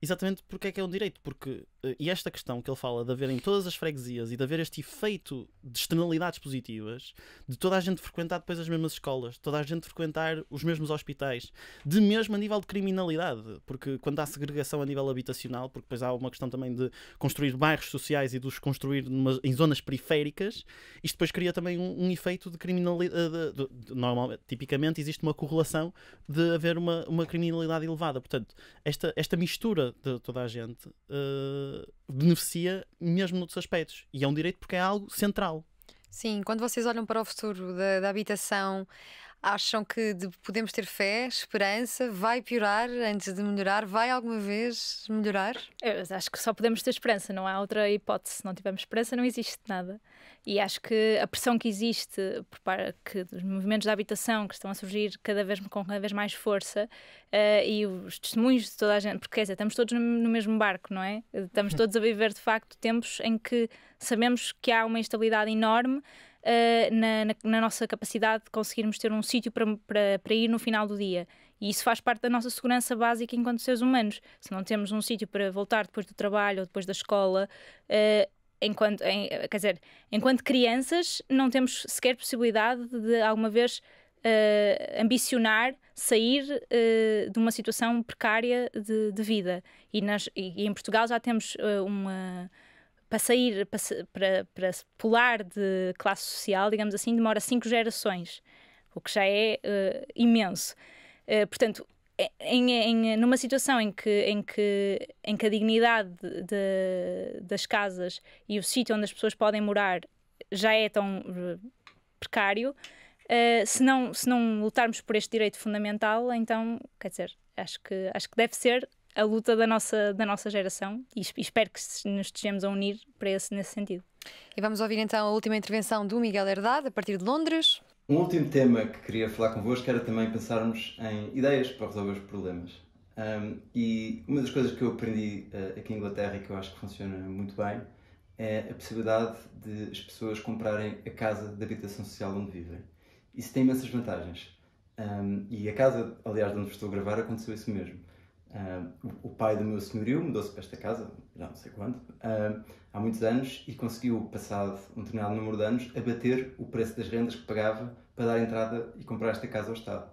Exatamente porque é que é um direito, porque eh, e esta questão que ele fala de haver em todas as freguesias e de haver este efeito de externalidades positivas, de toda a gente frequentar depois as mesmas escolas, toda a gente frequentar os mesmos hospitais, de mesmo a nível de criminalidade, porque quando há segregação a nível habitacional, porque depois há uma questão também de construir bairros sociais e de os construir numa, em zonas periféricas, isto depois cria também um, um efeito de criminalidade. Eh, de, de, de, normalmente, tipicamente existe uma correlação de haver uma, uma criminalidade elevada. Portanto, esta, esta mistura toda, de toda a gente, uh, beneficia mesmo noutros aspectos. E é um direito porque é algo central. Sim, quando vocês olham para o futuro da, da habitação, Acham que podemos ter fé, esperança? Vai piorar antes de melhorar? Vai alguma vez melhorar? Eu acho que só podemos ter esperança, não há outra hipótese. Se não tivermos esperança, não existe nada. E acho que a pressão que existe por par, que dos movimentos da habitação que estão a surgir cada vez com cada vez mais força uh, e os testemunhos de toda a gente, porque quer dizer, estamos todos no mesmo barco, não é? Estamos uhum. todos a viver de facto tempos em que sabemos que há uma instabilidade enorme uh, na, na, na, nossa capacidade de conseguirmos ter um sítio para, para, para ir no final do dia. E isso faz parte da nossa segurança básica enquanto seres humanos. Se não temos um sítio para voltar depois do trabalho ou depois da escola, uh, enquanto, em, quer dizer, enquanto crianças, não temos sequer possibilidade de alguma vez uh, ambicionar sair uh, de uma situação precária de, de vida. E, nas, e, em Portugal já temos uh, uma para sair, para, para, para pular de classe social, digamos assim, demora cinco gerações, o que já é uh, imenso. Uh, portanto, é, em, em, numa situação em que, em que, em que a dignidade de, das casas e o sítio onde as pessoas podem morar já é tão eh, precário, uh, se, não, se não lutarmos por este direito fundamental, então, quer dizer, acho que, acho que deve ser a luta da nossa, da nossa geração e espero que nos estejamos a unir para esse, nesse sentido. E vamos ouvir então a última intervenção do Miguel Herdade, a partir de Londres. Um último tema que queria falar convosco era também pensarmos em ideias para resolver os problemas. Um, e uma das coisas que eu aprendi uh, aqui em Inglaterra e que eu acho que funciona muito bem é a possibilidade de as pessoas comprarem a casa de habitação social onde vivem. Isso tem imensas vantagens. Um, e a casa, aliás, onde estou a gravar, aconteceu isso mesmo. Uh, o pai do meu senhorio mudou-se para esta casa, já não sei quando, uh, há muitos anos e conseguiu, passado um determinado número de anos, abater o preço das rendas que pagava para dar entrada e comprar esta casa ao Estado.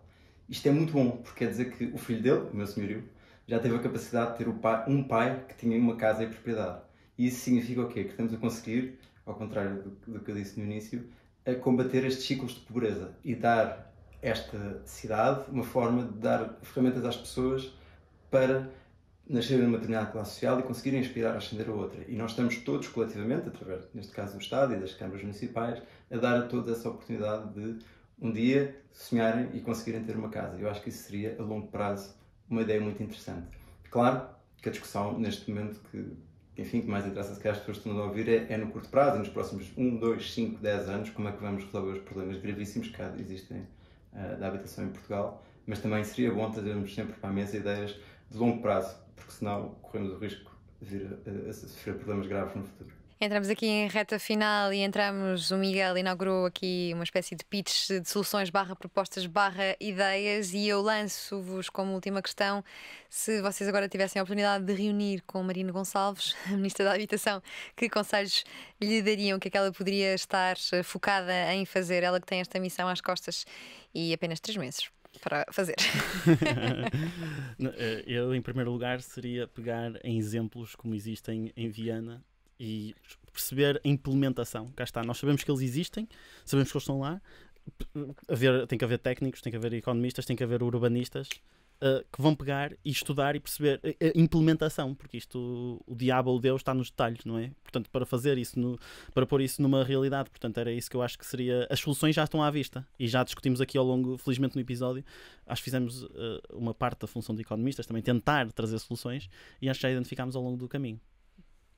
Isto é muito bom, porque quer dizer que o filho dele, o meu senhorio, já teve a capacidade de ter um pai que tinha uma casa e propriedade. E isso significa o quê? Que estamos a conseguir, ao contrário do, do que eu disse no início, a combater estes ciclos de pobreza e dar esta cidade uma forma de dar ferramentas às pessoas para nascerem numa determinada classe social e conseguirem inspirar a ascender a outra. E nós estamos todos coletivamente, através, neste caso, do Estado e das câmaras municipais, a dar a todos essa oportunidade de um dia sonharem e conseguirem ter uma casa. Eu acho que isso seria, a longo prazo, uma ideia muito interessante. Claro que a discussão, neste momento, que enfim, que mais interessa se calhar as pessoas estão a ouvir é, é, no curto prazo, nos próximos 1, 2, 5, 10 anos, como é que vamos resolver os problemas gravíssimos que existem uh, da habitação em Portugal, mas também seria bom trazermos sempre para a mesa ideias de longo prazo, porque senão corremos o risco de vir a, a, sofrer problemas graves no futuro. Entramos aqui em reta final e entramos, o Miguel inaugurou aqui uma espécie de pitch de soluções barra propostas barra ideias e eu lanço-vos como última questão se vocês agora tivessem a oportunidade de reunir com Marina Gonçalves, a Ministra da Habitação, que conselhos lhe dariam que aquela ela poderia estar focada em fazer, ela que tem esta missão às costas e apenas três meses? para fazer? Eh, eu, em primeiro lugar, seria pegar em exemplos como existem em Viana e perceber a implementação. Cá está, nós sabemos que eles existem, sabemos que eles estão lá. Haver, tem que haver técnicos, tem que haver economistas, tem que haver urbanistas eh, que vão pegar e estudar e perceber a eh, eh, implementação, porque isto, o, o diabo ou Deus está nos detalhes, não é? Portanto, para fazer isso, no, para pôr isso numa realidade, portanto, era isso que eu acho que seria. As soluções já estão à vista e já discutimos aqui ao longo, felizmente, no episódio. Acho que fizemos uh, uma parte da função de economistas também, tentar trazer soluções e acho que já identificámos ao longo do caminho.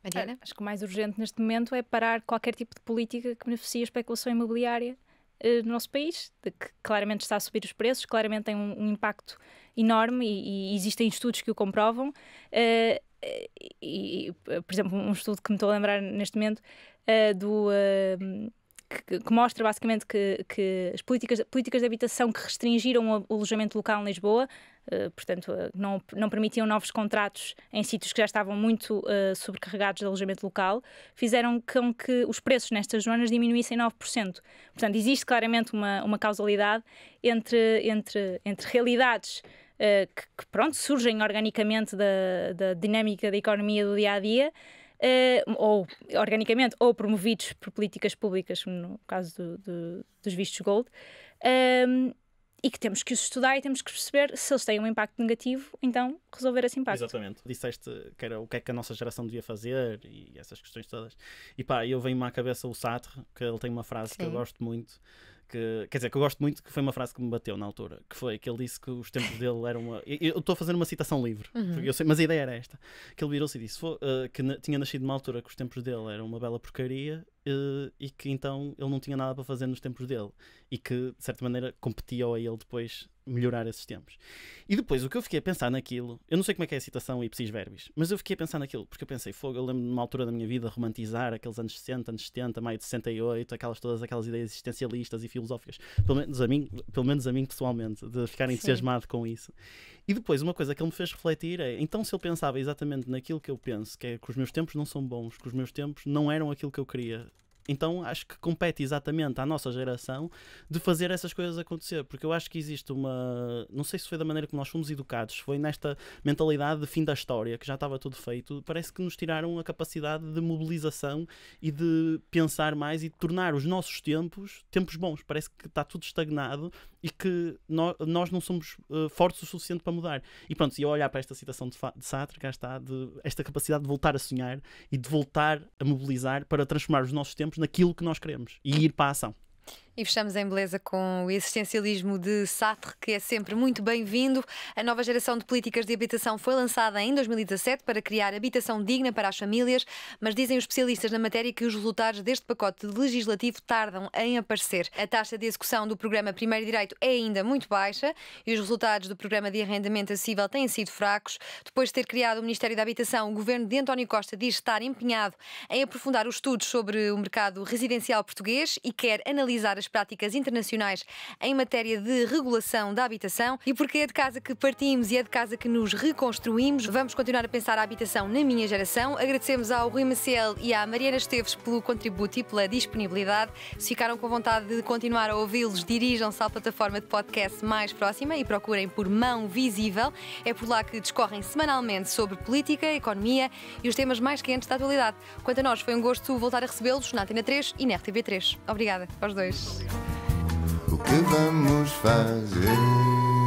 Mariana? Ah, acho que o mais urgente neste momento é parar qualquer tipo de política que beneficie a especulação imobiliária no nosso país, que claramente está a subir os preços, claramente tem um, um impacto enorme e, e existem estudos que o comprovam. Uh, e, por exemplo, um estudo que me estou a lembrar neste momento uh, do. Uh, que, que, mostra basicamente que, que, as políticas, políticas de habitação que restringiram o alojamento local em Lisboa, uh, portanto, uh, não, não permitiam novos contratos em sítios que já estavam muito uh, sobrecarregados de alojamento local, fizeram com que os preços nestas zonas diminuíssem 9%. Portanto, existe claramente uma, uma causalidade entre, entre, entre realidades eh, que, que, pronto, surgem organicamente da, da dinâmica da economia do dia a dia. Uh, ou organicamente, ou promovidos por políticas públicas, no caso do, do, dos vistos gold, um, eh, e que temos que os estudar e temos que perceber se eles têm um impacto negativo, então resolver esse impacto. Exatamente. Disseste que era o que é que a nossa geração devia fazer e essas questões todas. E pá, eu venho-me à cabeça o Sartre, que ele tem uma frase Sim. que eu gosto muito, que, quer dizer, que eu gosto muito, que foi uma frase que me bateu na altura, que foi que ele disse que os tempos dele eram. Uma, eu estou a fazer uma citação livre, uhum. sei, mas a ideia era esta: que ele virou-se e disse uh, que na, tinha nascido numa altura que os tempos dele eram uma bela porcaria eh, e que então ele não tinha nada para fazer nos tempos dele e que de certa maneira competia a ele depois melhorar esses tempos. E depois o que eu fiquei a pensar naquilo, eu não sei como é que é a citação e preciso verbis, mas eu fiquei a pensar naquilo porque eu pensei, fogo, eu lembro numa altura da minha vida romantizar aqueles anos 60, anos 70, maio de 68, aquelas todas aquelas ideias existencialistas e filosóficas, pelo menos a mim, pelo menos a mim pessoalmente, de ficar Sim. entusiasmado com isso. E depois uma coisa que ele me fez refletir é, então se eu pensava exatamente naquilo que eu penso, que é que os meus tempos não são bons, que os meus tempos não eram aquilo que eu queria então acho que compete exatamente à nossa geração de fazer essas coisas acontecer, porque eu acho que existe uma. Não sei se foi da maneira como nós fomos educados, foi nesta mentalidade de fim da história, que já estava tudo feito. Parece que nos tiraram a capacidade de mobilização e de pensar mais e de tornar os nossos tempos tempos bons. Parece que está tudo estagnado e que nós não somos eh, fortes o suficiente para mudar. E pronto, e eu olhar para esta citação de, de Sartre, cá está, de esta capacidade de voltar a sonhar e de voltar a mobilizar para transformar os nossos tempos naquilo que nós queremos e ir para a ação. E fechamos em beleza com o existencialismo de Sartre, que é sempre muito bem-vindo. A nova geração de políticas de habitação foi lançada em 2017 para criar habitação digna para as famílias, mas dizem os especialistas na matéria que os resultados deste pacote legislativo tardam em aparecer. A taxa de execução do programa Primeiro Direito é ainda muito baixa e os resultados do programa de arrendamento acessível têm sido fracos. Depois de ter criado o Ministério da Habitação, o governo de António Costa diz estar empenhado em aprofundar os estudos sobre o mercado residencial português e quer analisar as práticas internacionais em matéria de regulação da habitação e porque é de casa que partimos e é de casa que nos reconstruímos. Vamos continuar a pensar a habitação na minha geração. Agradecemos ao Rui Maciel e à Mariana Esteves pelo contributo e pela disponibilidade. Se ficaram com vontade de continuar a ouvi-los, dirijam-se à plataforma de podcast mais próxima e procurem por Mão Visível. É por lá que discorrem semanalmente sobre política, economia e os temas mais quentes da atualidade. Quanto a nós, foi um gosto voltar a recebê-los na Antena 3 e na RTV3. Obrigada aos dois. O que vamos fazer?